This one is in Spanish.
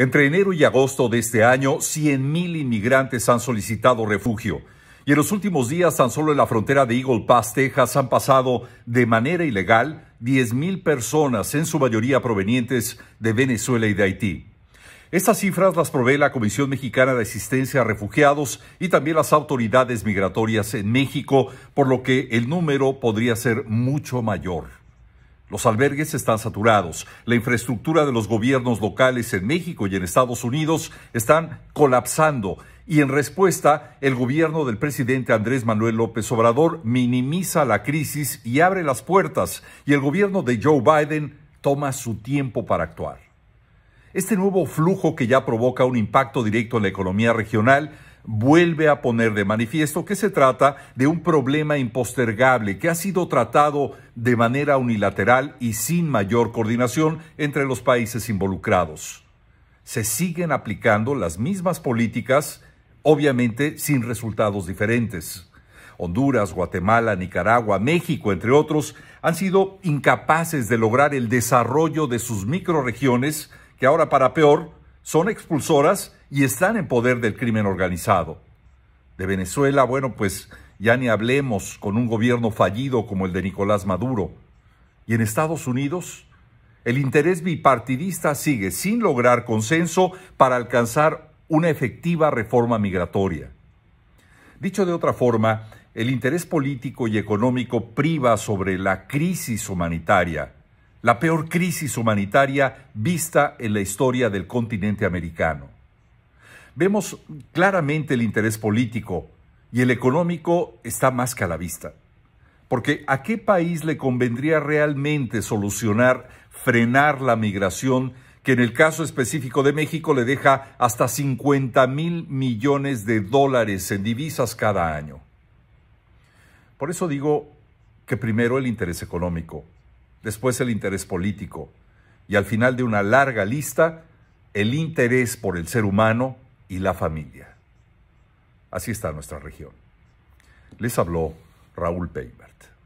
Entre enero y agosto de este año, mil inmigrantes han solicitado refugio. Y en los últimos días, tan solo en la frontera de Eagle Pass, Texas, han pasado de manera ilegal mil personas, en su mayoría provenientes de Venezuela y de Haití. Estas cifras las provee la Comisión Mexicana de Asistencia a Refugiados y también las autoridades migratorias en México, por lo que el número podría ser mucho mayor. Los albergues están saturados, la infraestructura de los gobiernos locales en México y en Estados Unidos están colapsando y en respuesta el gobierno del presidente Andrés Manuel López Obrador minimiza la crisis y abre las puertas y el gobierno de Joe Biden toma su tiempo para actuar. Este nuevo flujo que ya provoca un impacto directo en la economía regional vuelve a poner de manifiesto que se trata de un problema impostergable que ha sido tratado de manera unilateral y sin mayor coordinación entre los países involucrados. Se siguen aplicando las mismas políticas, obviamente sin resultados diferentes. Honduras, Guatemala, Nicaragua, México, entre otros, han sido incapaces de lograr el desarrollo de sus microregiones que ahora para peor son expulsoras y están en poder del crimen organizado. De Venezuela, bueno, pues ya ni hablemos con un gobierno fallido como el de Nicolás Maduro. Y en Estados Unidos, el interés bipartidista sigue sin lograr consenso para alcanzar una efectiva reforma migratoria. Dicho de otra forma, el interés político y económico priva sobre la crisis humanitaria la peor crisis humanitaria vista en la historia del continente americano. Vemos claramente el interés político y el económico está más que a la vista. Porque ¿a qué país le convendría realmente solucionar, frenar la migración que en el caso específico de México le deja hasta 50 mil millones de dólares en divisas cada año? Por eso digo que primero el interés económico, después el interés político y al final de una larga lista, el interés por el ser humano y la familia. Así está nuestra región. Les habló Raúl Peibert.